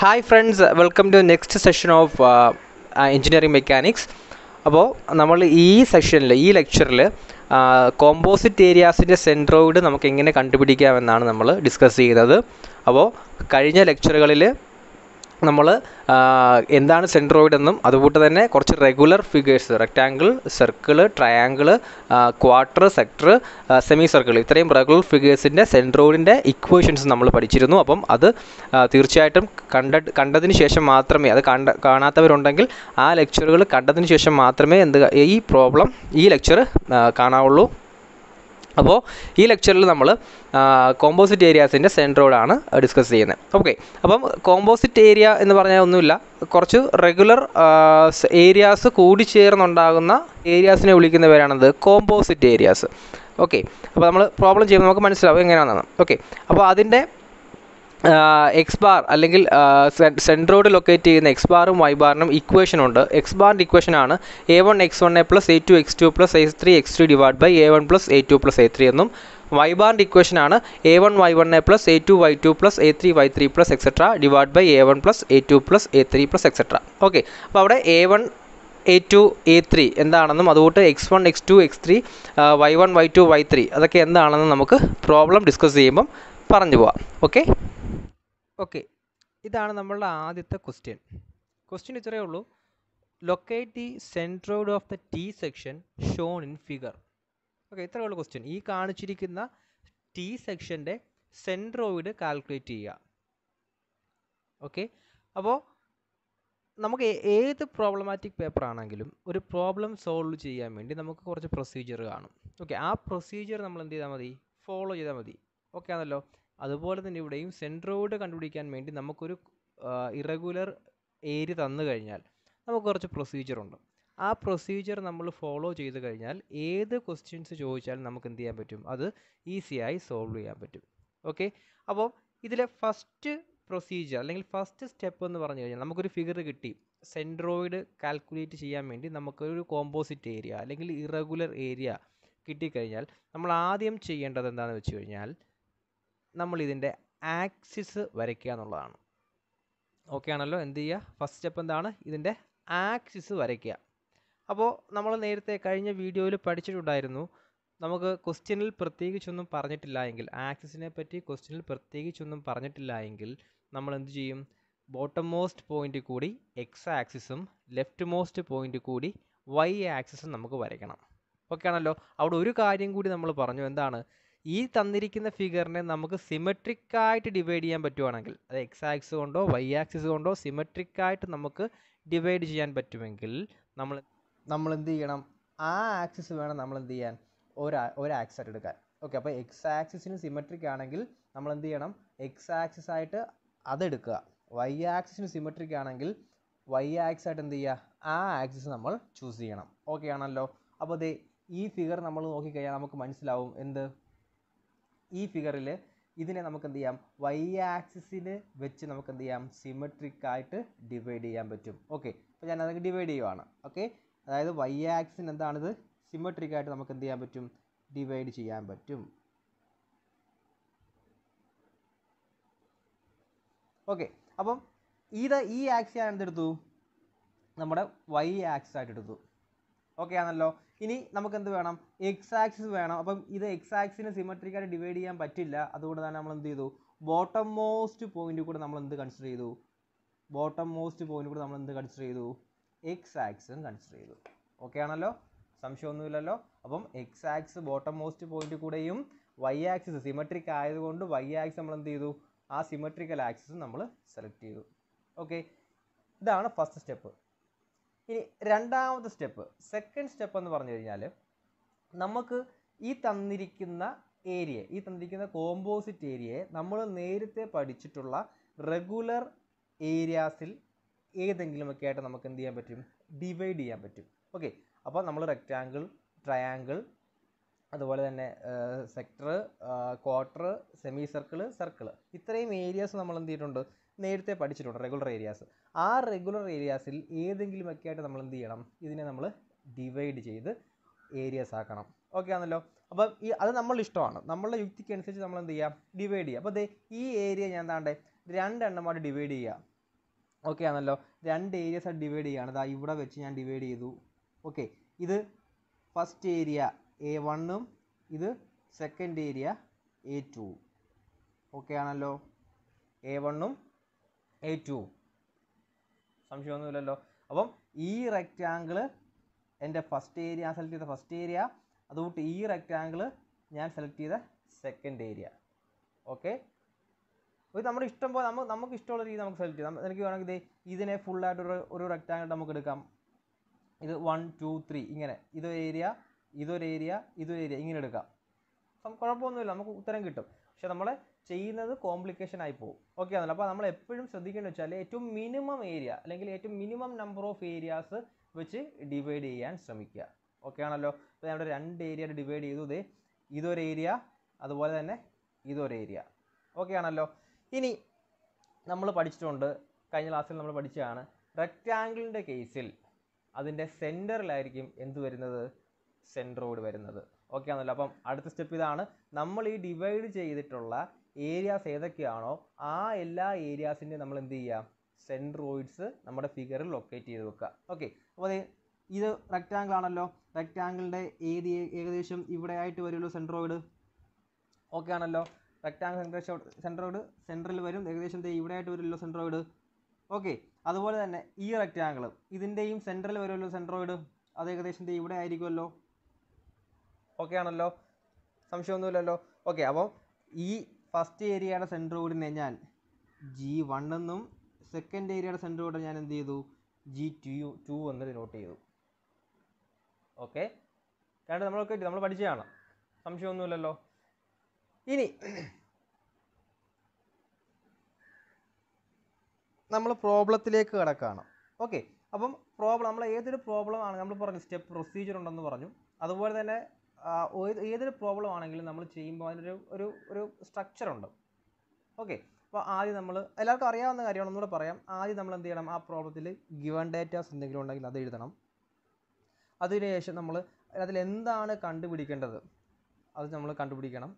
hi friends welcome to next session of engineering mechanics അപ്പോൾ നമ്മൾ ഈ സെഷനിൽ ഈ ലെക്ചറിൽ കോമ്പോസിറ്റ് ഏരിയാസിൻ്റെ സെൻട്രോയിഡ് നമുക്ക് എങ്ങനെ കണ്ടുപിടിക്കാമെന്നാണ് നമ്മൾ ഡിസ്കസ് ചെയ്യുന്നത് അപ്പോൾ കഴിഞ്ഞ ലെക്ചറുകളിൽ നമ്മൾ എന്താണ് സെൻട്രോയിഡ് എന്നും അതുകൂട്ട് തന്നെ കുറച്ച് regular figures rectangle circle triangle quarter sector semicircle ഇത്രയും റെഗുലർ ഫിഗേഴ്സിൻ്റെ സെൻട്രോയിഡിൻ്റെ ഇക്വേഷൻസ് നമ്മൾ പഠിച്ചിരുന്നു അപ്പം അത് തീർച്ചയായിട്ടും കണ്ട കണ്ടതിന് ശേഷം മാത്രമേ അത് കണ്ട കാണാത്തവരുണ്ടെങ്കിൽ ആ ലെക്ചറുകൾ കണ്ടതിന് ശേഷം മാത്രമേ എന്ത് ഈ പ്രോബ്ലം ഈ ലെക്ചർ കാണാവുള്ളൂ അപ്പോൾ ഈ ലെക്ചറിൽ നമ്മൾ കോമ്പോസിറ്റ് ഏരിയാസിൻ്റെ സെൻട്രോഡാണ് ഡിസ്കസ് ചെയ്യുന്നത് ഓക്കെ അപ്പം കോമ്പോസിറ്റ് ഏരിയ എന്ന് പറഞ്ഞാൽ ഒന്നുമില്ല കുറച്ച് റെഗുലർ ഏരിയാസ് കൂടി ഏരിയാസിനെ വിളിക്കുന്ന പേരാണത് കോമ്പോസിറ്റ് ഏരിയാസ് ഓക്കെ അപ്പോൾ നമ്മൾ പ്രോബ്ലം ചെയ്യുമ്പോൾ നമുക്ക് മനസ്സിലാവും എങ്ങനെയാണെന്നാണ് ഓക്കെ അപ്പോൾ അതിൻ്റെ എക്സ് ബാർ അല്ലെങ്കിൽ സെൻട്രോഡ് ലൊക്കേറ്റ് ചെയ്യുന്ന എക്സ് ബാറും വൈ ബാറിനും ഇക്വേഷൻ ഉണ്ട് എക്സ് ബാറിൻ്റെ ഇക്വേഷൻ ആണ് A one X one A plus A two X two plus S three X three divide by A one plus A two plus A three എന്നും Y ബാറിൻ്റെ equation ആണ് A one Y one A plus A two Y two plus A three Y three plus etcetera divide by A one plus A two plus A three plus etcetera okay അപ്പോൾ അവിടെ A one A two A three എന്താണെന്നും അതുകൊണ്ട് X one X two X three Y one Y two Y three അതൊക്കെ എന്താണെന്ന് നമുക്ക് problem discuss ചെയ്യുമ്പം പറഞ്ഞു പോവാം ഓക്കെ ഓക്കെ ഇതാണ് നമ്മളുടെ ആദ്യത്തെ ക്വസ്റ്റ്യൻ ക്വസ്റ്റ്യൻ ഇത്രയേ ഉള്ളൂ locate the centroid of the T section shown in figure okay ഇത്രയേ ഉള്ളൂ ക്വസ്റ്റ്യൻ ഈ കാണിച്ചിരിക്കുന്ന ടി സെക്ഷൻ്റെ സെൻട്രോയിഡ് കാൽക്കുലേറ്റ് ചെയ്യുക ഓക്കെ അപ്പോൾ നമുക്ക് ഏത് പ്രോബ്ലമാറ്റിക് പേപ്പർ ആണെങ്കിലും ഒരു പ്രോബ്ലം സോൾവ് ചെയ്യാൻ വേണ്ടി നമുക്ക് കുറച്ച് പ്രൊസീജിയർ കാണും ഓക്കെ ആ പ്രൊസീജിയർ നമ്മൾ എന്ത് ചെയ്താൽ മതി ഫോളോ ചെയ്താൽ മതി ഓക്കെ ആണല്ലോ അതുപോലെ തന്നെ ഇവിടെയും സെൻട്രോയിഡ് കണ്ടുപിടിക്കാൻ വേണ്ടി നമുക്കൊരു ഇറഗുലർ ഏരിയ തന്നു കഴിഞ്ഞാൽ നമുക്ക് കുറച്ച് പ്രൊസീജിയറുണ്ട് ആ പ്രൊസീജിയർ നമ്മൾ ഫോളോ ചെയ്ത് കഴിഞ്ഞാൽ ഏത് ക്വസ്റ്റ്യൻസ് ചോദിച്ചാലും നമുക്ക് എന്ത് ചെയ്യാൻ പറ്റും അത് ഈസിയായി സോൾവ് ചെയ്യാൻ പറ്റും ഓക്കെ അപ്പോൾ ഇതിലെ ഫസ്റ്റ് പ്രൊസീജിയർ അല്ലെങ്കിൽ ഫസ്റ്റ് സ്റ്റെപ്പ് എന്ന് പറഞ്ഞു കഴിഞ്ഞാൽ നമുക്കൊരു ഫിഗർ കിട്ടി സെൻട്രോയിഡ് കാൽക്കുലേറ്റ് ചെയ്യാൻ വേണ്ടി നമുക്കൊരു കോമ്പോസിറ്റ് ഏരിയ അല്ലെങ്കിൽ ഇറഗുലർ ഏരിയ കിട്ടിക്കഴിഞ്ഞാൽ നമ്മൾ ആദ്യം ചെയ്യേണ്ടത് എന്താണെന്ന് വെച്ച് കഴിഞ്ഞാൽ നമ്മൾ ഇതിൻ്റെ ആക്സിസ് വരയ്ക്കുക എന്നുള്ളതാണ് ഓക്കെ ആണല്ലോ എന്ത് ചെയ്യുക ഫസ്റ്റ് സ്റ്റെപ്പ് എന്താണ് ഇതിൻ്റെ ആക്സിസ് വരയ്ക്കുക അപ്പോൾ നമ്മൾ നേരത്തെ കഴിഞ്ഞ വീഡിയോയിൽ പഠിച്ചിട്ടുണ്ടായിരുന്നു നമുക്ക് ക്വസ്റ്റ്യനിൽ പ്രത്യേകിച്ചൊന്നും പറഞ്ഞിട്ടില്ല എങ്കിൽ ആക്സിസിനെ പറ്റി ക്വസ്റ്റ്യനിൽ പ്രത്യേകിച്ചൊന്നും പറഞ്ഞിട്ടില്ല എങ്കിൽ നമ്മൾ എന്ത് ചെയ്യും ബോട്ടം മോസ്റ്റ് പോയിന്റ് കൂടി എക്സ് ആക്സിസും ലെഫ്റ്റ് മോസ്റ്റ് പോയിന്റ് കൂടി വൈ ആക്സിസും നമുക്ക് വരയ്ക്കണം ഓക്കെ ആണല്ലോ അവിടെ ഒരു കാര്യം കൂടി നമ്മൾ പറഞ്ഞു എന്താണ് ഈ തന്നിരിക്കുന്ന ഫിഗറിനെ നമുക്ക് സിമെട്രിക് ആയിട്ട് ഡിവൈഡ് ചെയ്യാൻ പറ്റുവാണെങ്കിൽ അത് എക്സ് ആക്സിസ് കൊണ്ടോ വൈ ആക്സിസ് കൊണ്ടോ സിമെട്രിക് ആയിട്ട് നമുക്ക് ഡിവൈഡ് ചെയ്യാൻ പറ്റുമെങ്കിൽ നമ്മൾ നമ്മൾ എന്ത് ചെയ്യണം ആ ആക്സിസ് വേണം നമ്മൾ എന്ത് ചെയ്യാൻ ഒരു ഒരു ആക്സർ എടുക്കാൻ ഓക്കെ അപ്പോൾ എക്സ് ആക്സിസിന് സിമെട്രിക് ആണെങ്കിൽ നമ്മൾ എന്ത് ചെയ്യണം എക്സ് ആക്സിസ് ആയിട്ട് അതെടുക്കുക വൈ ആക്സിന് സിമെട്രിക് ആണെങ്കിൽ വൈ ആക്സ് ആയിട്ട് എന്ത് ചെയ്യുക ആ ആക്സിസ് നമ്മൾ ചൂസ് ചെയ്യണം ഓക്കെ ആണല്ലോ അപ്പോൾ ദേ ഈ ഫിഗർ നമ്മൾ നോക്കിക്കഴിഞ്ഞാൽ നമുക്ക് മനസ്സിലാവും എന്ത് ഈ ഫിഗറിൽ ഇതിനെ നമുക്ക് എന്ത് ചെയ്യാം വൈ ആക്സിന് വെച്ച് നമുക്ക് എന്ത് ചെയ്യാം സിമെട്രിക് ആയിട്ട് ഡിവൈഡ് ചെയ്യാൻ പറ്റും ഓക്കെ അപ്പോൾ ഞാൻ അതൊക്കെ ഡിവൈഡ് ചെയ്യുവാണ് ഓക്കെ അതായത് വൈ ആക്സിന് എന്താണിത് സിമെട്രിക് ആയിട്ട് നമുക്ക് എന്ത് ചെയ്യാൻ പറ്റും ഡിവൈഡ് ചെയ്യാൻ പറ്റും ഓക്കെ അപ്പം ഇത് ഈ ആക്സിയാണ് എന്തെടുത്തു നമ്മുടെ വൈ ആക്സ് ആയിട്ട് എടുത്തു ഓക്കെ ആണല്ലോ ഇനി നമുക്ക് എന്ത് വേണം എക്സ് ആക്സിസ് വേണം അപ്പം ഇത് എക്സ് ആക്സിനെ സിമെട്രിക്കായിട്ട് ഡിവൈഡ് ചെയ്യാൻ പറ്റില്ല അതുകൊണ്ട് തന്നെ നമ്മൾ എന്ത് ചെയ്തു ബോട്ടം മോസ്റ്റ് പോയിന്റ് കൂടെ നമ്മൾ എന്ത് കൺസിഡർ ചെയ്തു ബോട്ടം മോസ്റ്റ് പോയിന്റ് കൂടെ നമ്മൾ എന്ത് കൺസിഡർ ചെയ്തു എക്സ് ആക്സും കൺസിഡർ ചെയ്തു ഓക്കെ ആണല്ലോ സംശയമൊന്നുമില്ലല്ലോ അപ്പം X axis bottom most point കൂടെയും വൈ ആക്സിസ് സിമെട്രിക് ആയതുകൊണ്ട് വൈ ആക്സ് നമ്മൾ എന്ത് ചെയ്തു ആ സിമെട്രിക്കൽ ആക്സിസ് നമ്മൾ സെലക്ട് ചെയ്തു ഓക്കെ ഇതാണ് ഫസ്റ്റ് സ്റ്റെപ്പ് ഇനി രണ്ടാമത്തെ സ്റ്റെപ്പ് സെക്കൻഡ് സ്റ്റെപ്പ് എന്ന് പറഞ്ഞു കഴിഞ്ഞാൽ നമുക്ക് ഈ തന്നിരിക്കുന്ന ഏരിയ ഈ തന്നിരിക്കുന്ന കോമ്പോസിറ്റ് ഏരിയയെ നമ്മൾ നേരത്തെ പഠിച്ചിട്ടുള്ള റെഗുലർ ഏരിയാസിൽ ഏതെങ്കിലുമൊക്കെ ആയിട്ട് നമുക്ക് എന്ത് ചെയ്യാൻ പറ്റും ഡിവൈഡ് ചെയ്യാൻ പറ്റും ഓക്കെ അപ്പോൾ നമ്മൾ റെക്റ്റാങ്കിൾ ട്രയാങ്കിൾ അതുപോലെ തന്നെ sector quarter semicircle circle ഇത്രയും ഏരിയാസ് നമ്മൾ എന്ത് ചെയ്തിട്ടുണ്ട് നേരത്തെ പഠിച്ചിട്ടുണ്ട് റെഗുലർ ഏരിയാസ് ആ റെഗുലർ ഏരിയാസിൽ ഏതെങ്കിലുമൊക്കെ ആയിട്ട് നമ്മൾ എന്ത് ചെയ്യണം ഇതിനെ നമ്മൾ ഡിവൈഡ് ചെയ്ത് ഏരിയാസ് ആക്കണം ഓക്കെ ആണല്ലോ അപ്പം ഈ അത് നമ്മളുടെ ഇഷ്ടമാണ് നമ്മളുടെ യുക്തിക്ക് അനുസരിച്ച് നമ്മൾ എന്ത് ചെയ്യാം ഡിവൈഡ് ചെയ്യുക അപ്പോൾ ദേ ഈ ഏരിയ ഞാൻ താണ്ടേ രണ്ടെണ്ണമായിട്ട് ഡിവൈഡ് ചെയ്യുക ഓക്കെ ആണല്ലോ രണ്ട് ഏരിയാസ് ആയിട്ട് ഡിവൈഡ് ചെയ്യുകയാണ് ഇതാ ഇവിടെ വെച്ച് ഞാൻ ഡിവൈഡ് ചെയ്തു ഓക്കെ ഇത് ഫസ്റ്റ് ഏരിയ എ വണ്ണും ഇത് second area A two okay ആണല്ലോ എ വണ്ണും എ ടു സംശയമൊന്നുമില്ലല്ലോ അപ്പം ഈ റെക്റ്റാങ്കിൾ എൻ്റെ ഫസ്റ്റ് ഏരിയ ഞാൻ സെലക്ട് ചെയ്ത ഫസ്റ്റ് ഏരിയ അതുകൊണ്ട് ഈ റെക്റ്റാങ്കിൾ ഞാൻ സെലക്ട് ചെയ്ത സെക്കൻഡ് ഏരിയ ഓക്കെ ഇത് നമ്മുടെ ഇഷ്ടം പോലെ നമുക്ക് നമുക്ക് ഇഷ്ടമുള്ള രീതി നമുക്ക് സെലക്ട് ചെയ്യാം എനിക്ക് വേണമെങ്കിൽ ഇതിനെ ഫുള്ളായിട്ട് ഒരു ഒരു റെക്റ്റാങ്കിൾ നമുക്ക് എടുക്കാം ഇത് വൺ ടു ത്രീ ഇങ്ങനെ ഇതൊരു ഏരിയ ഇതൊരു ഏരിയ ഇതൊരു ഏരിയ ഇങ്ങനെ എടുക്കാം കുഴപ്പമൊന്നുമില്ല നമുക്ക് ഉത്തരം കിട്ടും പക്ഷെ നമ്മളെ ചെയ്യുന്നത് കോംപ്ലിക്കേഷൻ ആയി പോകും ഓക്കെ ആണല്ലോ അപ്പോൾ നമ്മൾ എപ്പോഴും ശ്രദ്ധിക്കേണ്ടത് വെച്ചാൽ ഏറ്റവും മിനിമം ഏരിയ അല്ലെങ്കിൽ ഏറ്റവും മിനിമം നമ്പർ ഓഫ് ഏരിയാസ് വെച്ച് ഡിവൈഡ് ചെയ്യാൻ ശ്രമിക്കുക ഓക്കെ ആണല്ലോ ഇപ്പോൾ നമ്മുടെ രണ്ട് ഏരിയ ഡിവൈഡ് ചെയ്തു ഇത് ഇതൊരു ഏരിയ അതുപോലെ തന്നെ ഇതൊരു ഏരിയ ഓക്കെ ആണല്ലോ ഇനി നമ്മൾ പഠിച്ചിട്ടുണ്ട് കഴിഞ്ഞ ക്ലാസ്സിൽ നമ്മൾ പഠിച്ചതാണ് റെക്റ്റാങ്കിളിൻ്റെ കേസിൽ അതിൻ്റെ സെൻറ്ററിലായിരിക്കും എന്ത് വരുന്നത് സെൻട്രോയിഡ് വരുന്നത് ഓക്കെ ആണല്ലോ അപ്പം അടുത്ത സ്റ്റെപ്പ് ഇതാണ് നമ്മൾ ഈ ഡിവൈഡ് ചെയ്തിട്ടുള്ള ഏരിയാസ് ഏതൊക്കെയാണോ ആ എല്ലാ ഏരിയാസിൻ്റെ നമ്മൾ എന്ത് ചെയ്യുക സെൻട്രോയിഡ്സ് നമ്മുടെ ഫിഗറിൽ ലൊക്കേറ്റ് ചെയ്ത് വെക്കുക ഓക്കെ അപ്പോൾ ഇത് റെക്റ്റാങ്കിൾ ആണല്ലോ റെക്റ്റാങ്കിളിൻ്റെ ഏത് ഏകദേശം ഇവിടെ ആയിട്ട് വരുമല്ലോ സെൻട്രോയിഡ് ഓക്കെ ആണല്ലോ റെക്റ്റാങ്കിൾ സെൻട്രോയിഡ് സെൻട്രിൽ വരും ഏകദേശം ഇവിടെ ആയിട്ട് വരുമല്ലോ സെൻട്രോയിഡ് ഓക്കെ അതുപോലെ തന്നെ ഈ റെക്റ്റാങ്കിൾ ഇതിൻ്റെയും സെൻട്രിൽ വരുമല്ലോ സെൻട്രോയിഡ് അത് ഏകദേശം ഇവിടെ ആയിരിക്കുമല്ലോ ഓക്കെ ആണല്ലോ സംശയമൊന്നുമില്ലല്ലോ ഓക്കെ അപ്പോൾ ഈ ഫസ്റ്റ് ഏരിയയുടെ സെൻറ്റർ കൂടി ഞാൻ ജി വൺ എന്നും സെക്കൻഡ് ഏരിയയുടെ സെൻറ്റർ കൂടെ ഞാൻ എന്ത് ചെയ്തു ജി ടു ടു എന്ന് ഡിനോട്ട് ചെയ്തു ഓക്കെ രണ്ട് നമ്മളൊക്കെ നമ്മൾ പഠിച്ചതാണ് സംശയമൊന്നുമില്ലല്ലോ ഇനി നമ്മൾ പ്രോബ്ലത്തിലേക്ക് കിടക്കുകയാണ് ഓക്കെ അപ്പം പ്രോബ്ലം നമ്മൾ ഏതൊരു പ്രോബ്ലം ആണ് നമ്മൾ പറഞ്ഞു സ്റ്റെപ്പ് പ്രൊസീജിയർ ഉണ്ടെന്ന് പറഞ്ഞു അതുപോലെ തന്നെ ഏതൊരു പ്രോബ്ലം ആണെങ്കിലും നമ്മൾ ചെയ്യുമ്പോൾ അതിനൊരു ഒരു ഒരു സ്ട്രക്ചറുണ്ട് ഓക്കെ അപ്പോൾ ആദ്യം നമ്മൾ എല്ലാവർക്കും അറിയാവുന്ന കാര്യമാണ് ഒന്നുകൂടെ പറയാം ആദ്യം നമ്മൾ എന്ത് ചെയ്യണം ആ പ്രോബ്ലത്തിൽ ഗിവൺ ഡേറ്റാസ് എന്തെങ്കിലും ഉണ്ടെങ്കിൽ അത് എഴുതണം അതിനുശേഷം നമ്മൾ അതിൽ എന്താണ് കണ്ടുപിടിക്കേണ്ടത് അത് നമ്മൾ കണ്ടുപിടിക്കണം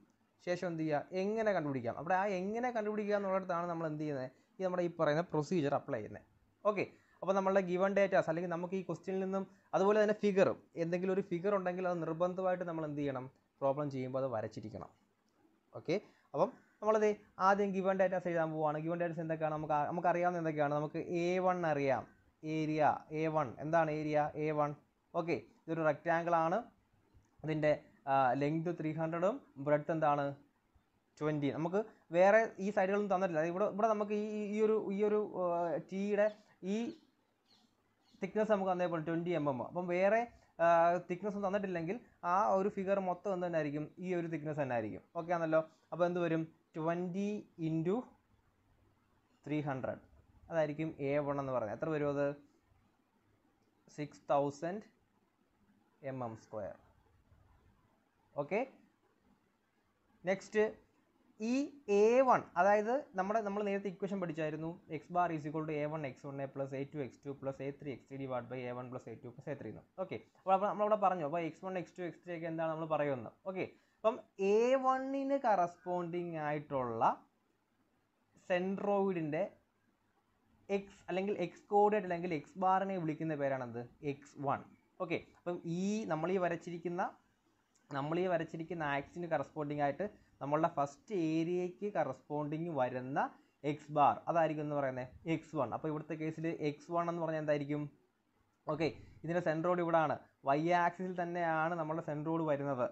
ശേഷം എന്ത് ചെയ്യുക എങ്ങനെ കണ്ടുപിടിക്കാം അപ്പോൾ ആ എങ്ങനെ കണ്ടുപിടിക്കുക എന്നുള്ളിടത്താണ് നമ്മൾ എന്ത് ചെയ്യുന്നത് ഈ നമ്മുടെ ഈ പറയുന്ന പ്രൊസീജിയർ അപ്ലൈ ചെയ്യുന്നത് ഓക്കെ അപ്പോൾ നമ്മളുടെ ഗിവൺ ഡേറ്റാസ് അല്ലെങ്കിൽ നമുക്ക് ഈ ക്വസ്റ്റ്യനിൽ നിന്നും അതുപോലെ തന്നെ ഫിഗറും എന്തെങ്കിലും ഒരു ഫിഗർ ഉണ്ടെങ്കിൽ അത് നിർബന്ധമായിട്ട് നമ്മൾ എന്ത് ചെയ്യണം പ്രോബ്ലം ചെയ്യുമ്പോൾ അത് വരച്ചിരിക്കണം ഓക്കെ അപ്പം നമ്മളത് ആദ്യം ഗിവൺ ഡേറ്റാസ് എഴുതാൻ പോവുകയാണ് ഗിവൺ ഡേറ്റാസ് എന്തൊക്കെയാണ് നമുക്ക് നമുക്ക് അറിയാവുന്ന എന്തൊക്കെയാണ് നമുക്ക് എ വൺ അറിയാം ഏരിയ എ വൺ എന്താണ് ഏരിയ എ വൺ ഓക്കെ ഇതൊരു ആണ് അതിൻ്റെ ലെങ്ത് ത്രീ ഹൺഡ്രഡും ബ്രെഡ്ത്ത് എന്താണ് ട്വൻറ്റി നമുക്ക് വേറെ ഈ സൈഡുകളൊന്നും തന്നിട്ടില്ല ഇവിടെ ഇവിടെ നമുക്ക് ഈ ഈ ഒരു ഈ ഒരു ടീയുടെ ഈ തിക്നെസ് നമുക്ക് തന്നേപോലെ ട്വൻറ്റി എം എം അപ്പം വേറെ തിക്നെസ് ഒന്നും തന്നിട്ടില്ലെങ്കിൽ ആ ഒരു ഫിഗർ മൊത്തം എന്ത് തന്നെയായിരിക്കും ഈ ഒരു തിക്നെസ് തന്നെ ആയിരിക്കും ഓക്കെ ആണല്ലോ അപ്പോൾ എന്ത് വരും ട്വൻറ്റി ഇൻറ്റു ത്രീ ഹൺഡ്രഡ് അതായിരിക്കും എ വൺ എന്ന് പറയുന്നത് എത്ര വരും അത് six thousand M M square okay next ഈ എ വൺ അതായത് നമ്മുടെ നമ്മൾ നേരത്തെ ഇക്വേഷൻ പഠിച്ചായിരുന്നു X bar is equal to A one X one A plus A two X two plus A three X three divide by A one plus A two plus A three എന്ന് okay അപ്പോൾ അപ്പോൾ നമ്മളവിടെ പറഞ്ഞു അപ്പോൾ X one X two X three ഒക്കെ എന്താണ് നമ്മൾ പറയുന്നത് ഓക്കെ അപ്പം എ വണ്ണിന് കറസ്പോണ്ടിങ് ആയിട്ടുള്ള സെൻട്രോയിഡിൻ്റെ എക്സ് അല്ലെങ്കിൽ എക്സ് കോഡിനേറ്റ് അല്ലെങ്കിൽ എക്സ് ബാറിനെ വിളിക്കുന്ന പേരാണെന്ത് എക്സ് വൺ ഓക്കെ അപ്പം ഈ നമ്മൾ ഈ വരച്ചിരിക്കുന്ന നമ്മൾ ഈ വരച്ചിരിക്കുന്ന ആക്സിന് കറസ്പോണ്ടിങ് ആയിട്ട് നമ്മളുടെ ഫസ്റ്റ് ഏരിയയ്ക്ക് കറസ്പോണ്ടിങ് വരുന്ന എക്സ് ബാർ അതായിരിക്കും എന്ന് പറയുന്നത് എക്സ് വൺ അപ്പോൾ ഇവിടുത്തെ കേസിൽ എക്സ് വൺ എന്ന് പറഞ്ഞാൽ എന്തായിരിക്കും ഓക്കെ ഇതിൻ്റെ സെൻട്രോഡ് ആണ് വൈ ആക്സിസിൽ തന്നെയാണ് നമ്മുടെ സെൻട്രോഡ് വരുന്നത്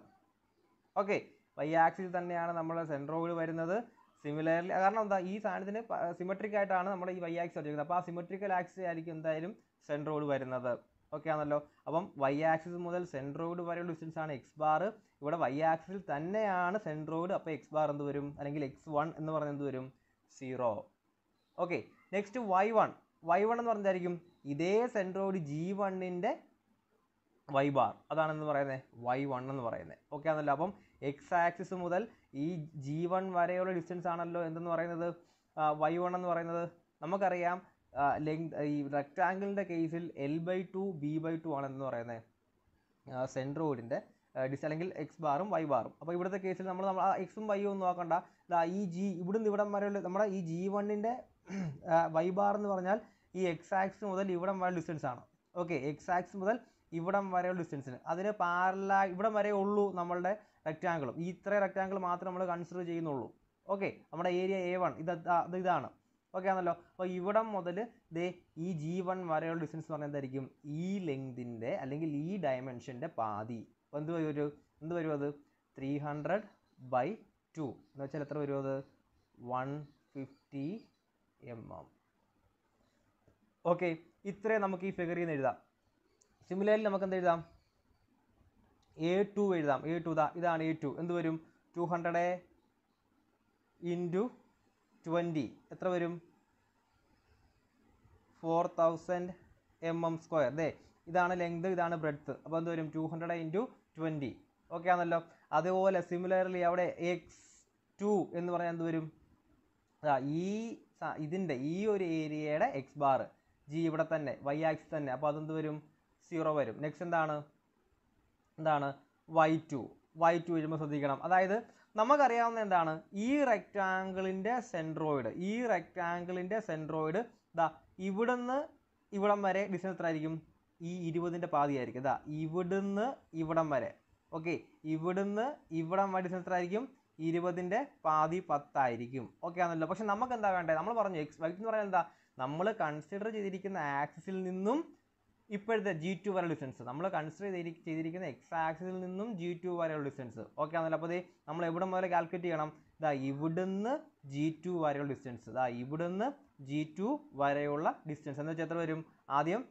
ഓക്കെ വൈ ആക്സിസിൽ തന്നെയാണ് നമ്മുടെ സെൻട്രോഡ് വരുന്നത് സിമിലർലി കാരണം എന്താ ഈ സാധനത്തിന് സിമെട്രിക്കായിട്ടാണ് നമ്മുടെ ഈ വൈ ആക്സ് വരുന്നത് അപ്പോൾ ആ സിമെട്രിക്കൽ ആക്സിസ് ആയിരിക്കും എന്തായാലും സെൻട്രോഡ് വരുന്നത് ഓക്കെ ആണല്ലോ അപ്പം വൈ ആക്സിസ് മുതൽ സെൻട്രോയിഡ് വരെയുള്ള ഡിസ്റ്റൻസ് ആണ് എക്സ് ബാർ ഇവിടെ വൈ ആക്സിസിൽ തന്നെയാണ് സെൻട്രോയിഡ് അപ്പോൾ എക്സ് ബാർ എന്ത് വരും അല്ലെങ്കിൽ എക്സ് വൺ എന്ന് പറഞ്ഞാൽ എന്ത് വരും zero okay next Y one Y one എന്ന് പറഞ്ഞായിരിക്കും ഇതേ സെൻട്രോയിഡ് ജി വണ്ണിൻ്റെ വൈ ബാർ അതാണെന്ന് പറയുന്നത് വൈ വൺ എന്ന് പറയുന്നത് ഓക്കെ ആണല്ലോ അപ്പം എക്സ് ആക്സിസ് മുതൽ ഈ ജി വൺ വരെയുള്ള ഡിസ്റ്റൻസ് ആണല്ലോ എന്തെന്ന് പറയുന്നത് വൈ വൺ എന്ന് പറയുന്നത് നമുക്കറിയാം ലെങ്ത് ഈ റെക്റ്റാങ്കിളിൻ്റെ കേസിൽ L by two B by two ആണെന്ന് പറയുന്നത് സെൻട്രോയിഡിൻ്റെ ഡിസ് അല്ലെങ്കിൽ എക്സ് ബാറും വൈ ബാറും അപ്പോൾ ഇവിടുത്തെ കേസിൽ നമ്മൾ നമ്മൾ ആ എക്സും വൈയും ഒന്നും നോക്കണ്ട ഈ ജി ഇവിടുന്ന് ഇവിടം വരെയുള്ള നമ്മുടെ ഈ ജി വണ്ണിൻ്റെ വൈ ബാർ എന്ന് പറഞ്ഞാൽ ഈ എക്സ് ആക്സ് മുതൽ ഇവിടം വരെ ഡിസ്റ്റൻസ് ആണ് ഓക്കെ എക്സ് ആക്സ് മുതൽ ഇവിടം വരെയുള്ള ഡിസ്റ്റൻസിന് അതിന് പാരല ഇവിടം വരെ ഉള്ളൂ നമ്മളുടെ റെക്റ്റാങ്കിളും ഈ ഇത്ര റെക്റ്റാങ്കിൾ മാത്രം നമ്മൾ കൺസിഡർ ചെയ്യുന്നുള്ളൂ ഓക്കെ നമ്മുടെ ഏരിയ എ വൺ ഇത് ഇതാണ് ഓക്കെ ആണല്ലോ അപ്പോൾ ഇവിടം മുതൽ ദേ ഈ ജി വൺ വരെയുള്ള ഡിസ്റ്റൻസ് എന്ന് പറഞ്ഞാൽ എന്തായിരിക്കും ഈ ലെങ്തിൻ്റെ അല്ലെങ്കിൽ ഈ ഡയമെൻഷൻ്റെ പാതി അപ്പോൾ എന്ത് വരും എന്ത് വരും അത് ത്രീ ഹൺഡ്രഡ് ബൈ ടു എന്ന് വെച്ചാൽ എത്ര വരും അത് one fifty M M okay ഇത്രയും നമുക്ക് ഈ ഫിഗറിൽ നിന്ന് എഴുതാം സിമിലർലി നമുക്ക് എന്ത് എഴുതാം എ ടു എഴുതാം എ ടു ഇതാണ് എ ടു എന്ത് വരും ടു ഹൺഡ്രഡേ ഇൻറ്റു ട്വൻറ്റി എത്ര വരും four thousand M M square അതെ ഇതാണ് ലെങ്ത് ഇതാണ് ബ്രെഡ്ത്ത് അപ്പോൾ എന്ത് വരും two hundred into twenty okay ആണല്ലോ അതുപോലെ സിമിലർലി അവിടെ എക്സ് ടു എന്ന് പറഞ്ഞാൽ എന്ത് വരും ആ ഈ ഇതിൻ്റെ ഈ ഒരു ഏരിയയുടെ എക്സ് ബാർ ജി ഇവിടെ തന്നെ വൈ ആക്സ് തന്നെ അപ്പോൾ അതെന്ത് വരും സീറോ വരും നെക്സ്റ്റ് എന്താണ് എന്താണ് വൈ ടു വൈ ടു വരുമ്പോൾ ശ്രദ്ധിക്കണം അതായത് നമുക്കറിയാവുന്ന എന്താണ് ഈ റെക്റ്റാങ്കിളിൻ്റെ സെൻട്രോയിഡ് ഈ റെക്റ്റാങ്കിളിൻ്റെ സെൻട്രോയിഡ് ദാ ഇവിടുന്ന് ഇവിടം വരെ ഡിസ്റ്റൻസ് എത്രയായിരിക്കും ഈ ഇരുപതിൻ്റെ പാതിയായിരിക്കും ഇതാ ഇവിടുന്ന് ഇവിടം വരെ ഓക്കെ ഇവിടുന്ന് ഇവിടം വരെ ഡിസ്റ്റൻസ് എത്രയായിരിക്കും ഇരുപതിൻ്റെ പാതി പത്തായിരിക്കും ഓക്കെ ആണല്ലോ പക്ഷെ നമുക്ക് എന്താ വേണ്ടത് നമ്മൾ പറഞ്ഞു എക്സ് വൈറ്റ് എന്ന് പറഞ്ഞാൽ എന്താ നമ്മൾ കൺസിഡർ ചെയ്തിരിക്കുന്ന ആക്സിസിൽ നിന്നും ഇപ്പോഴത്തെ ജി ടു വരെ ഡിസ്റ്റൻസ് നമ്മൾ കൺസിഡർ ചെയ്തിരിക്കുന്ന എക്സ് ആക്സിൽ നിന്നും ജി ടു വരെയുള്ള ഡിസ്റ്റൻസ് ഓക്കെ ആണല്ലോ അപ്പോൾ നമ്മൾ എവിടെ മുതൽ കാൽക്കുലേറ്റ് ചെയ്യണം ഇതാ ഇവിടുന്ന് ജി ടു വരെയുള്ള ഡിസ്റ്റൻസ് ഇതാ ഇവിടുന്ന് ജി ടു വരെയുള്ള ഡിസ്റ്റൻസ് എന്ന് വെച്ചാൽ എത്ര വരും ആദ്യം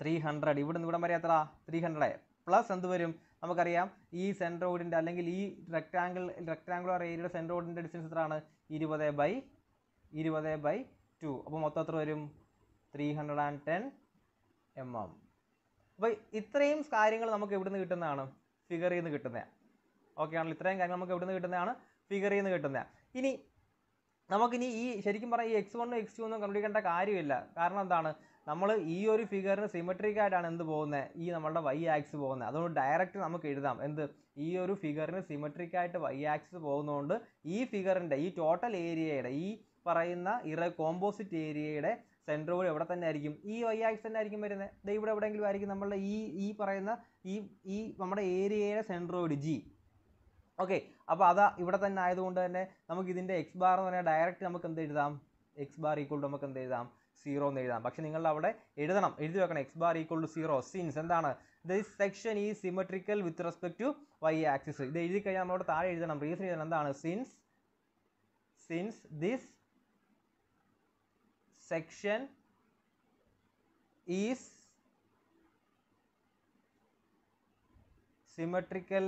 ത്രീ ഹൺഡ്രഡ് ഇവിടുന്ന് ഇവിടെ വരെ എത്ര ത്രീ ഹൺഡ്രഡ് പ്ലസ് എന്ത് വരും നമുക്കറിയാം ഈ സെൻട്രൽ റോഡിൻ്റെ അല്ലെങ്കിൽ ഈ റെക്റ്റാങ്കിൾ റെക്റ്റാങ്കുലർ ഏരിയയുടെ സെൻട്രൽ റോഡിൻ്റെ ഡിസ്റ്റൻസ് എത്രയാണ് ഇരുപത് ബൈ ഇരുപത് ബൈ ടു അപ്പോൾ മൊത്തം എത്ര വരും three hundred and ten M M അപ്പൊ ഇത്രയും കാര്യങ്ങൾ നമുക്ക് എവിടെ നിന്ന് കിട്ടുന്നതാണ് ഫിഗറിൽ നിന്ന് കിട്ടുന്നതാണ് ഓക്കെ ആണല്ലോ ഇത്രയും കാര്യങ്ങൾ നമുക്ക് എവിടെ നിന്ന് കിട്ടുന്നതാണ് ഫിഗറിൽ നിന്ന് കിട്ടുന്നതാണ് ഇനി നമുക്കിനി ഈ ശരിക്കും പറഞ്ഞാൽ ഈ എക്സ് വണ്ണും എക്സ് ടു ഒന്നും കണ്ടുപിടിക്കേണ്ട കാര്യമില്ല കാരണം എന്താണ് നമ്മൾ ഈ ഒരു ഫിഗറിന് സിമെട്രിക് ആയിട്ടാണ് എന്ത് പോകുന്നത് ഈ നമ്മളുടെ വൈ ആക്സ് പോകുന്നത് അതുകൊണ്ട് ഡയറക്റ്റ് നമുക്ക് എഴുതാം എന്ത് ഈ ഒരു ഫിഗറിന് സിമെട്രിക് ആയിട്ട് വൈ ആക്സ് പോകുന്നതുകൊണ്ട് ഈ ഫിഗറിൻ്റെ ഈ ടോട്ടൽ ഏരിയയുടെ ഈ പറയുന്ന ഇറ കോമ്പോസിറ്റ് ഏരിയയുടെ സെൻട്രൽ എവിടെ തന്നെ ആയിരിക്കും ഈ വൈ ആക്സിഡൻ്റ് ആയിരിക്കും വരുന്നത് ദൈ ഇവിടെ എവിടെയെങ്കിലും ആയിരിക്കും നമ്മളുടെ ഈ ഈ പറയുന്ന ഈ ഈ നമ്മുടെ ഏരിയയുടെ സെൻട്രോയിഡ് ജി ഓക്കെ അപ്പോൾ അതാ ഇവിടെ തന്നെ ആയതുകൊണ്ട് തന്നെ നമുക്ക് ഇതിൻ്റെ എക്സ് ബാർ എന്ന് പറഞ്ഞാൽ ഡയറക്റ്റ് നമുക്ക് എന്ത് എഴുതാം എക്സ് ബാർ ഈക്വൾ ടു നമുക്ക് എന്ത് എഴുതാം സീറോ എന്ന് എഴുതാം പക്ഷേ നിങ്ങൾ അവിടെ എഴുതണം എഴുതി വെക്കണം X bar equal to zero since എന്താണ് ദിസ് സെക്ഷൻ ഈ symmetrical with respect to Y axis ഇത് എഴുതി കഴിഞ്ഞാൽ നമ്മളോട് താഴെ എഴുതണം റീസൺ എഴുതണം എന്താണ് since since this section is symmetrical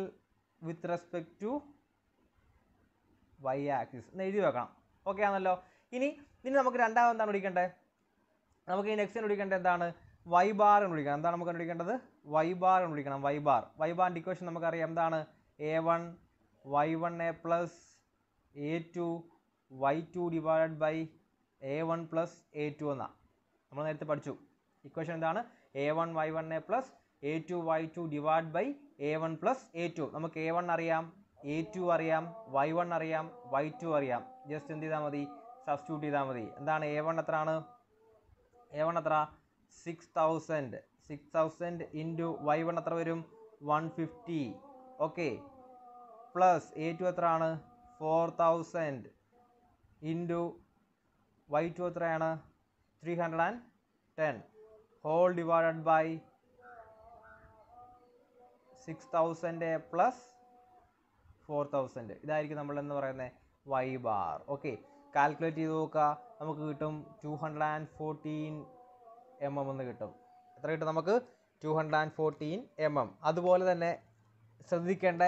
with respect to y axis എന്ന് എഴുതി വെക്കണം ഓക്കെ ആണല്ലോ ഇനി ഇനി നമുക്ക് രണ്ടാമത് എന്താണ് വിളിക്കേണ്ടത് നമുക്ക് ഈ നെക്സ്റ്റ് വിളിക്കേണ്ടത് എന്താണ് വൈ ബാർ എന്ന് വിളിക്കണം എന്താണ് നമുക്ക് വിളിക്കേണ്ടത് വൈ ബാർ എന്ന് വിളിക്കണം വൈ ബാർ വൈ ബാറിൻ്റെ ഇക്വേഷൻ നമുക്കറിയാം എന്താണ് A one Y one A plus A two Y two divided by A one plus A two എന്നാണ് നമ്മൾ നേരത്തെ പഠിച്ചു ഇക്വേഷൻ എന്താണ് A one Y one A plus A two Y two divide by A one plus A two നമുക്ക് A one അറിയാം A two അറിയാം Y one അറിയാം Y two അറിയാം ജസ്റ്റ് എന്ത് ചെയ്താൽ മതി സബ്സ്റ്റിറ്റ്യൂട്ട് ചെയ്താൽ മതി എന്താണ് എ വൺ എത്രയാണ് എ വൺ എത്ര six thousand six thousand into Y one എത്ര വരും one fifty okay plus A two എത്രയാണ് four thousand into Y two എത്രയാണ് three hundred and ten whole divided by six thousand plus four thousand ഇതായിരിക്കും നമ്മൾ എന്ന് പറയുന്നത് Y bar okay calculate ചെയ്ത് നോക്കുക നമുക്ക് കിട്ടും two hundred and fourteen M M എന്ന് കിട്ടും എത്ര കിട്ടും നമുക്ക് two hundred and fourteen M M അതുപോലെ തന്നെ ശ്രദ്ധിക്കേണ്ട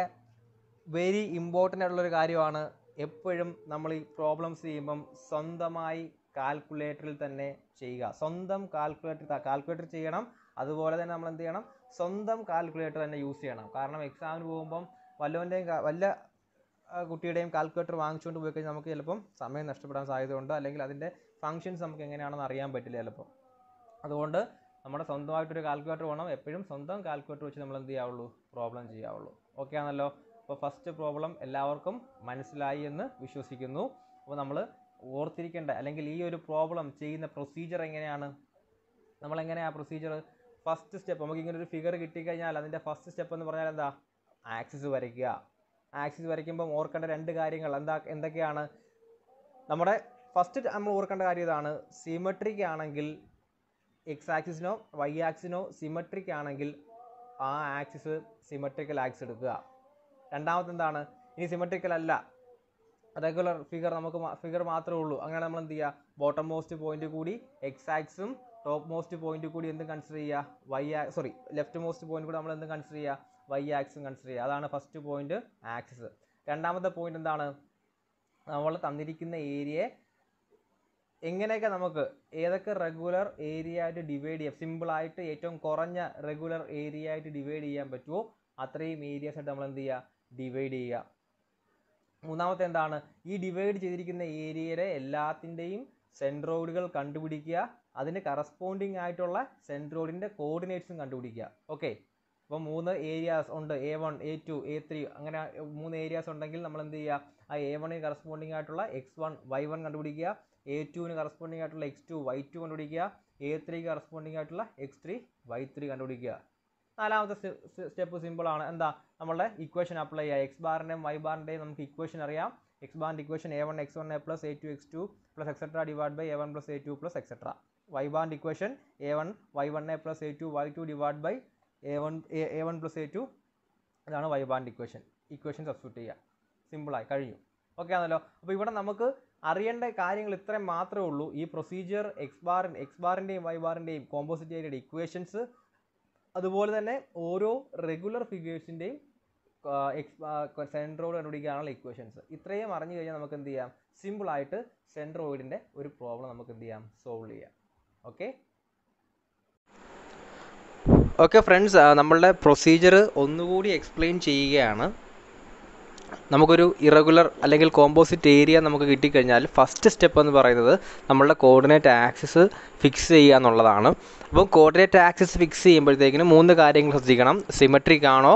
വെരി ഇമ്പോർട്ടൻ്റ് ആയിട്ടുള്ളൊരു കാര്യമാണ് എപ്പോഴും നമ്മൾ ഈ പ്രോബ്ലംസ് ചെയ്യുമ്പം സ്വന്തമായി കാൽക്കുലേറ്ററിൽ തന്നെ ചെയ്യുക സ്വന്തം കാൽക്കുലേറ്റർ കാൽക്കുലേറ്റർ ചെയ്യണം അതുപോലെ തന്നെ നമ്മൾ എന്ത് ചെയ്യണം സ്വന്തം കാൽക്കുലേറ്റർ തന്നെ യൂസ് ചെയ്യണം കാരണം എക്സാമിന് പോകുമ്പം വല്ലവൻ്റെയും വല്ല കുട്ടിയുടെയും കാൽക്കുലേറ്റർ വാങ്ങിച്ചുകൊണ്ട് പോയി കഴിഞ്ഞാൽ നമുക്ക് ചിലപ്പം സമയം നഷ്ടപ്പെടാൻ സാധ്യതയുണ്ട് അല്ലെങ്കിൽ അതിൻ്റെ ഫങ്ഷൻസ് നമുക്ക് എങ്ങനെയാണെന്ന് അറിയാൻ പറ്റില്ല ചിലപ്പം അതുകൊണ്ട് നമ്മുടെ സ്വന്തമായിട്ടൊരു കാൽക്കുലേറ്റർ വേണം എപ്പോഴും സ്വന്തം കാൽക്കുലേറ്റർ വെച്ച് നമ്മൾ എന്ത് ചെയ്യാവുള്ളൂ പ്രോബ്ലം ചെയ്യാവുള്ളൂ ഓക്കെ ആണല്ലോ അപ്പോൾ ഫസ്റ്റ് പ്രോബ്ലം എല്ലാവർക്കും മനസ്സിലായി എന്ന് വിശ്വസിക്കുന്നു അപ്പോൾ നമ്മൾ ഓർത്തിരിക്കേണ്ട അല്ലെങ്കിൽ ഈ ഒരു പ്രോബ്ലം ചെയ്യുന്ന പ്രൊസീജിയർ എങ്ങനെയാണ് നമ്മളെങ്ങനെ ആ പ്രൊസീജിയർ ഫസ്റ്റ് സ്റ്റെപ്പ് നമുക്ക് ഇങ്ങനെ ഒരു ഫിഗർ കിട്ടിക്കഴിഞ്ഞാൽ അതിൻ്റെ ഫസ്റ്റ് സ്റ്റെപ്പ് എന്ന് പറഞ്ഞാൽ എന്താ ആക്സിസ് വരയ്ക്കുക ആക്സിസ് വരയ്ക്കുമ്പം ഓർക്കേണ്ട രണ്ട് കാര്യങ്ങൾ എന്താ എന്തൊക്കെയാണ് നമ്മുടെ ഫസ്റ്റ് നമ്മൾ ഓർക്കേണ്ട കാര്യം ഇതാണ് സിമെട്രിക് ആണെങ്കിൽ എക്സ് ആക്സിസിനോ വൈ ആക്സിനോ സിമെട്രിക് ആണെങ്കിൽ ആ ആക്സിസ് സിമെട്രിക്കൽ ആക്സ് എടുക്കുക രണ്ടാമത്തെ എന്താണ് ഇനി സിമെട്രിക്കൽ അല്ല റെഗുലർ ഫിഗർ നമുക്ക് ഫിഗർ മാത്രമേ ഉള്ളൂ അങ്ങനെ നമ്മൾ എന്ത് ചെയ്യുക ബോട്ടം മോസ്റ്റ് പോയിന്റ് കൂടി എക്സ് ആക്സും ടോപ്പ് മോസ്റ്റ് പോയിന്റ് കൂടി എന്ത് കൺസിഡർ ചെയ്യുക Y sorry left most point കൂടി നമ്മൾ എന്ത് കൺസിഡർ ചെയ്യുക വൈ ആക്സും കൺസിഡർ ചെയ്യുക അതാണ് ഫസ്റ്റ് പോയിന്റ് ആക്സിസ് രണ്ടാമത്തെ പോയിന്റ് എന്താണ് നമ്മൾ തന്നിരിക്കുന്ന ഏരിയയെ എങ്ങനെയൊക്കെ നമുക്ക് ഏതൊക്കെ റെഗുലർ ഏരിയ ആയിട്ട് ഡിവൈഡ് ചെയ്യാം സിമ്പിളായിട്ട് ഏറ്റവും കുറഞ്ഞ റെഗുലർ ഏരിയ ആയിട്ട് ഡിവൈഡ് ചെയ്യാൻ പറ്റുമോ അത്രയും ഏരിയസ് ആയിട്ട് നമ്മൾ എന്ത് ചെയ്യുക ഡിവൈഡ് ചെയ്യുക മൂന്നാമത്തെ എന്താണ് ഈ ഡിവൈഡ് ചെയ്തിരിക്കുന്ന ഏരിയയിലെ എല്ലാത്തിൻ്റെയും സെൻട്രോയിഡുകൾ കണ്ടുപിടിക്കുക അതിന് കറസ്പോണ്ടിങ് ആയിട്ടുള്ള സെൻട്രോയിഡിൻ്റെ കോർഡിനേറ്റ്സും കണ്ടുപിടിക്കുക ഓക്കെ അപ്പോൾ മൂന്ന് ഏരിയാസ് ഉണ്ട് A one A two A three അങ്ങനെ മൂന്ന് ഏരിയാസ് ഉണ്ടെങ്കിൽ നമ്മൾ എന്ത് ചെയ്യുക ആ എ വണ്ണിന് കറസ്പോണ്ടിങ് ആയിട്ടുള്ള എക്സ് വൺ വൈ വൺ കണ്ടുപിടിക്കുക എ ടുവിന് കറസ്പോണ്ടിങ് ആയിട്ടുള്ള എക്സ് ടു വൈ ടു കണ്ടുപിടിക്കുക എ ത്രീക്ക് കറസ്പോണ്ടിങ് ആയിട്ടുള്ള എക്സ് ത്രീ വൈ ത്രീ കണ്ടുപിടിക്കുക നാലാമത്തെ സ്റ്റെപ്പ് സിമ്പിളാണ് എന്താ നമ്മളുടെ ഇക്വേഷൻ അപ്ലൈ ചെയ്യുക എക്സ് ബാറിൻ്റെയും വൈ ബാറിൻ്റെയും നമുക്ക് ഇക്വേഷൻ അറിയാം എക്സ് ബാറിൻ്റെ equation A one X one A plus A two X two plus etcetera divide by A one plus A two plus etcetera Y ബാറിൻ്റെ equation A one Y one A plus A two Y two divide by A one A one plus A two ഇതാണ് Y ബാറിൻ്റെ equation equation substitute ചെയ്യുക സിമ്പിളായി കഴിഞ്ഞു okay ആണല്ലോ അപ്പോൾ ഇവിടെ നമുക്ക് അറിയേണ്ട കാര്യങ്ങൾ ഇത്രയും മാത്രമേ ഉള്ളൂ ഈ പ്രൊസീജിയർ എക്സ് ബാറിൻ്റെ എക്സ് ബാറിൻ്റെയും വൈ ബാറിൻ്റെയും കോമ്പോസിറ്റ് ഏരിയയുടെ ഇക്വേഷൻസ് അതുപോലെ തന്നെ ഓരോ റെഗുലർ ഫിഗേഴ്സിൻ്റെയും സെൻട്രോയിഡ് കണ്ടുപിടിക്കാനുള്ള ഇക്വേഷൻസ് ഇത്രയും അറിഞ്ഞു കഴിഞ്ഞാൽ നമുക്ക് എന്ത് ചെയ്യാം സിമ്പിളായിട്ട് സെൻട്രോയിഡിൻ്റെ ഒരു പ്രോബ്ലം നമുക്ക് എന്ത് ചെയ്യാം സോൾവ് ചെയ്യാം ഓക്കെ ഓക്കെ ഫ്രണ്ട്സ് നമ്മളുടെ പ്രൊസീജിയർ ഒന്നുകൂടി എക്സ്പ്ലെയിൻ ചെയ്യുകയാണ് നമുക്കൊരു ഇറഗുലർ അല്ലെങ്കിൽ കോമ്പോസിറ്റ് ഏരിയ നമുക്ക് കിട്ടിക്കഴിഞ്ഞാൽ ഫസ്റ്റ് സ്റ്റെപ്പ് എന്ന് പറയുന്നത് നമ്മളുടെ കോർഡിനേറ്റ് ആക്സിസ് ഫിക്സ് ചെയ്യുക എന്നുള്ളതാണ് അപ്പോൾ കോർഡിനേറ്റ് ആക്സിസ് ഫിക്സ് ചെയ്യുമ്പോഴത്തേക്കിന് മൂന്ന് കാര്യങ്ങൾ ശ്രദ്ധിക്കണം സിമെട്രിക് ആണോ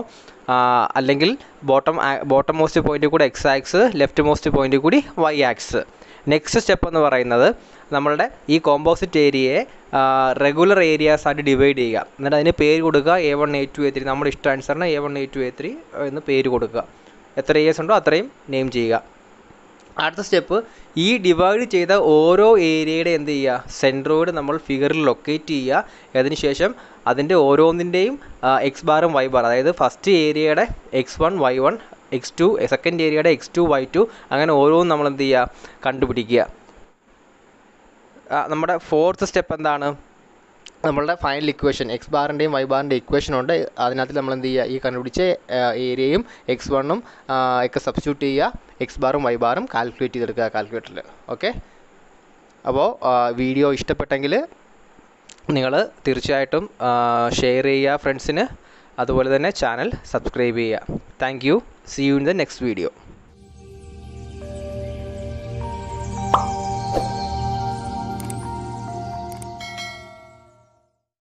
അല്ലെങ്കിൽ ബോട്ടം ബോട്ടം മോസ്റ്റ് പോയിന്റ് കൂടി x axis left most point കൂടി വൈ ആക്സ് നെക്സ്റ്റ് സ്റ്റെപ്പ് എന്ന് പറയുന്നത് നമ്മളുടെ ഈ കോമ്പോസിറ്റ് ഏരിയയെ റെഗുലർ ഏരിയാസ് ആയിട്ട് ഡിവൈഡ് ചെയ്യുക എന്നിട്ട് അതിന് പേര് കൊടുക്കുക A one A two A three നമ്മുടെ ഇഷ്ടാനുസരണം A one A two A three എന്ന് പേര് കൊടുക്കുക എത്ര ഏരിയസ് ഉണ്ടോ അത്രയും നെയിം ചെയ്യുക അടുത്ത സ്റ്റെപ്പ് ഈ ഡിവൈഡ് ചെയ്ത ഓരോ ഏരിയയുടെ എന്ത് ചെയ്യുക സെൻട്രോയിഡ് നമ്മൾ ഫിഗറിൽ ലൊക്കേറ്റ് ചെയ്യുക അതിനുശേഷം അതിൻ്റെ ഓരോന്നിൻ്റെയും എക്സ് ബാറും വൈ ബാർ അതായത് ഫസ്റ്റ് ഏരിയയുടെ x one Y one X two second ഏരിയയുടെ എക്സ് ടു വൈ ടു അങ്ങനെ ഓരോന്നും നമ്മൾ എന്ത് ചെയ്യുക കണ്ടുപിടിക്കുക നമ്മുടെ ഫോർത്ത് സ്റ്റെപ്പ് എന്താണ് നമ്മളുടെ ഫൈനൽ ഇക്വേഷൻ എക്സ് ബാറിൻ്റെയും വൈ ബാറിൻ്റെ ഇക്വേഷൻ ഉണ്ട് അതിനകത്ത് നമ്മൾ എന്ത് ചെയ്യുക ഈ കണ്ടുപിടിച്ച ഏരിയയും എക്സ് വണ്ണും ഒക്കെ സബ്സ്റ്റിറ്റ്യൂട്ട് ചെയ്യുക എക്സ് ബാറും വൈ ബാറും കാൽക്കുലേറ്റ് ചെയ്തെടുക്കുക കാൽക്കുലേറ്ററിൽ ഓക്കെ അപ്പോൾ വീഡിയോ ഇഷ്ടപ്പെട്ടെങ്കിൽ നിങ്ങൾ തീർച്ചയായിട്ടും ഷെയർ ചെയ്യുക ഫ്രണ്ട്സിന് അതുപോലെ തന്നെ ചാനൽ സബ്സ്ക്രൈബ് ചെയ്യുക thank you see you in the next video